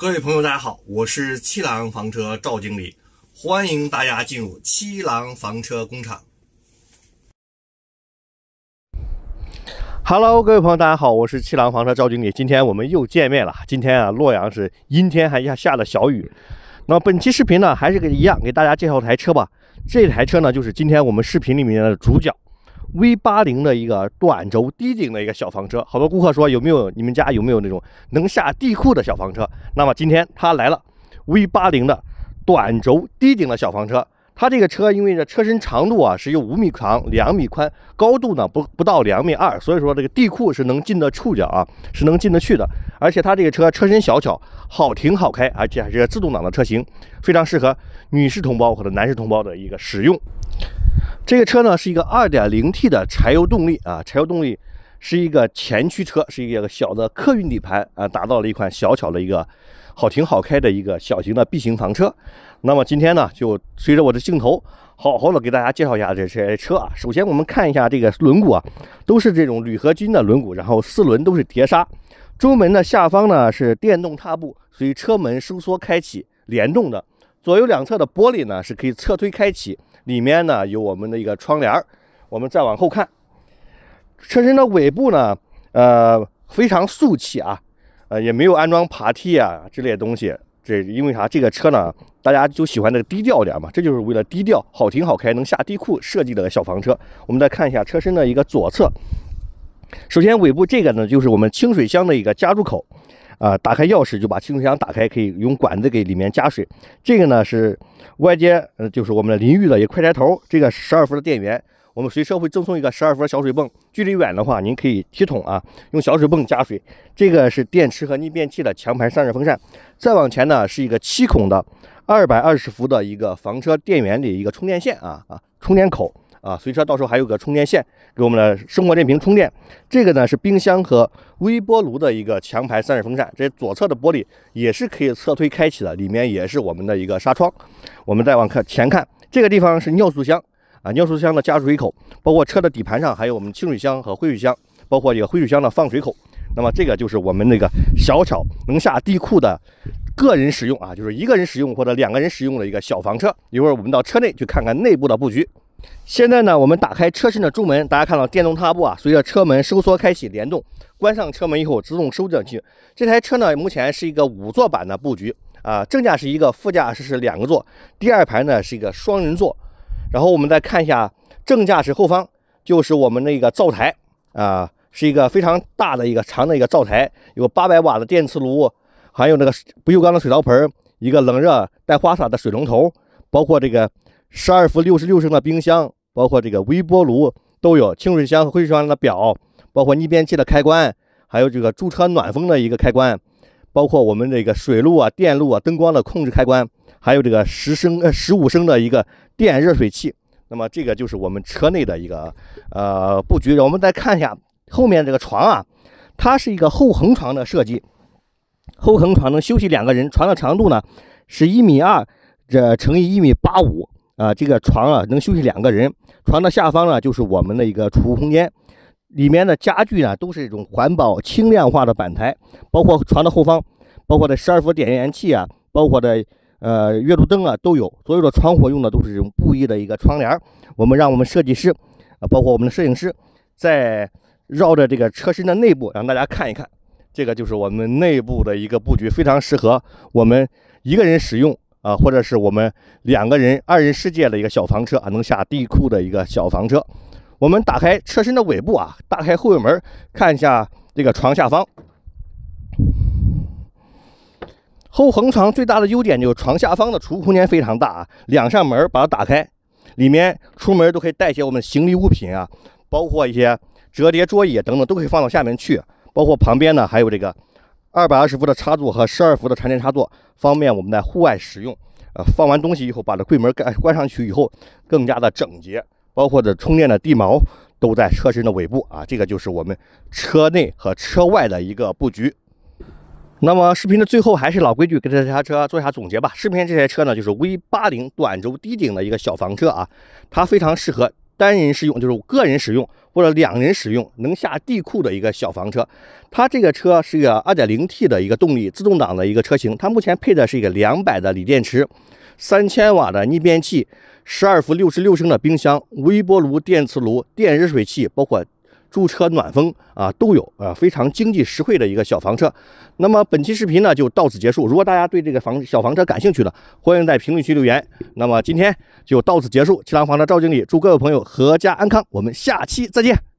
各位朋友，大家好，我是七郎房车赵经理，欢迎大家进入七郎房车工厂。Hello，各位朋友，大家好，我是七郎房车赵经理，今天我们又见面了。今天啊，洛阳是阴天，还下下了小雨。那本期视频呢，还是跟一样，给大家介绍台车吧。这台车呢，就是今天我们视频里面的主角。V 八零的一个短轴低顶的一个小房车，好多顾客说有没有你们家有没有那种能下地库的小房车？那么今天它来了，V 八零的短轴低顶的小房车。它这个车因为这车身长度啊是有五米长、两米宽，高度呢不不到两米二，所以说这个地库是能进得触角啊，是能进得去的。而且它这个车车身小巧，好停好开，而且还是自动挡的车型，非常适合女士同胞或者男士同胞的一个使用。这个车呢是一个 2.0T 的柴油动力啊，柴油动力是一个前驱车，是一个小的客运底盘啊，打造了一款小巧的一个好停好开的一个小型的 B 型房车。那么今天呢，就随着我的镜头，好好的给大家介绍一下这些车啊。首先我们看一下这个轮毂啊，都是这种铝合金的轮毂，然后四轮都是碟刹。中门的下方呢是电动踏步，随车门收缩开启联动的。左右两侧的玻璃呢是可以侧推开启。里面呢有我们的一个窗帘我们再往后看，车身的尾部呢，呃，非常素气啊，呃，也没有安装爬梯啊之类的东西。这因为啥？这个车呢，大家就喜欢的个低调点嘛。这就是为了低调，好停好开，能下地库设计的小房车。我们再看一下车身的一个左侧，首先尾部这个呢，就是我们清水箱的一个加注口。啊，打开钥匙就把气动箱打开，可以用管子给里面加水。这个呢是外接，就是我们的淋浴的一个快拆头。这个十二伏的电源，我们随车会赠送一个十二伏小水泵。距离远的话，您可以提桶啊，用小水泵加水。这个是电池和逆变器的强排散热风扇。再往前呢是一个七孔的二百二十伏的一个房车电源的一个充电线啊啊充电口。啊，随车到时候还有个充电线，给我们的生活电瓶充电。这个呢是冰箱和微波炉的一个强排散热风扇。这左侧的玻璃也是可以侧推开启的，里面也是我们的一个纱窗。我们再往看前看，这个地方是尿素箱啊，尿素箱的加水口，包括车的底盘上还有我们清水箱和灰水箱，包括一个灰水箱的放水口。那么这个就是我们那个小巧能下地库的个人使用啊，就是一个人使用或者两个人使用的一个小房车。一会儿我们到车内去看看内部的布局。现在呢，我们打开车身的中门，大家看到电动踏步啊，随着车门收缩开启联动，关上车门以后自动收进去。这台车呢，目前是一个五座版的布局啊，正驾是一个，副驾驶是两个座，第二排呢是一个双人座。然后我们再看一下正驾驶后方，就是我们那个灶台啊，是一个非常大的一个长的一个灶台，有八百瓦的电磁炉，还有那个不锈钢的水槽盆，一个冷热带花洒的水龙头，包括这个。十二伏六十六升的冰箱，包括这个微波炉都有，清水箱和灰水箱的表，包括逆变器的开关，还有这个驻车暖风的一个开关，包括我们这个水路啊、电路啊、灯光的控制开关，还有这个十升呃十五升的一个电热水器。那么这个就是我们车内的一个呃布局。我们再看一下后面这个床啊，它是一个后横床的设计，后横床能休息两个人，床的长度呢是一米二这乘以一米八五。啊，这个床啊能休息两个人，床的下方呢就是我们的一个储物空间，里面的家具呢都是一种环保轻量化的板材，包括床的后方，包括的十二伏点烟器啊，包括的呃阅读灯啊都有，所有的窗户用的都是这种布艺的一个窗帘。我们让我们设计师啊，包括我们的摄影师，在绕着这个车身的内部让大家看一看，这个就是我们内部的一个布局，非常适合我们一个人使用。啊，或者是我们两个人二人世界的一个小房车啊，能下地库的一个小房车。我们打开车身的尾部啊，打开后尾门，看一下这个床下方。后横床最大的优点就是床下方的储物空间非常大啊，两扇门把它打开，里面出门都可以带一些我们行李物品啊，包括一些折叠桌椅等等都可以放到下面去，包括旁边呢还有这个。二百二十伏的插座和十二伏的插电插座，方便我们在户外使用。呃，放完东西以后，把这柜门盖关上去以后，更加的整洁。包括这充电的地锚都在车身的尾部啊，这个就是我们车内和车外的一个布局。那么视频的最后还是老规矩，给大家车做一下总结吧。视频这台车呢，就是 V 八零短轴低顶的一个小房车啊，它非常适合。单人使用就是我个人使用或者两人使用能下地库的一个小房车，它这个车是一个 2.0T 的一个动力自动挡的一个车型，它目前配的是一个两百的锂电池，三千瓦的逆变器，十二伏六十六升的冰箱、微波炉、电磁炉、电热水器，包括。驻车暖风啊都有啊，非常经济实惠的一个小房车。那么本期视频呢就到此结束。如果大家对这个房小房车感兴趣的，欢迎在评论区留言。那么今天就到此结束，七郎房车赵经理祝各位朋友阖家安康，我们下期再见。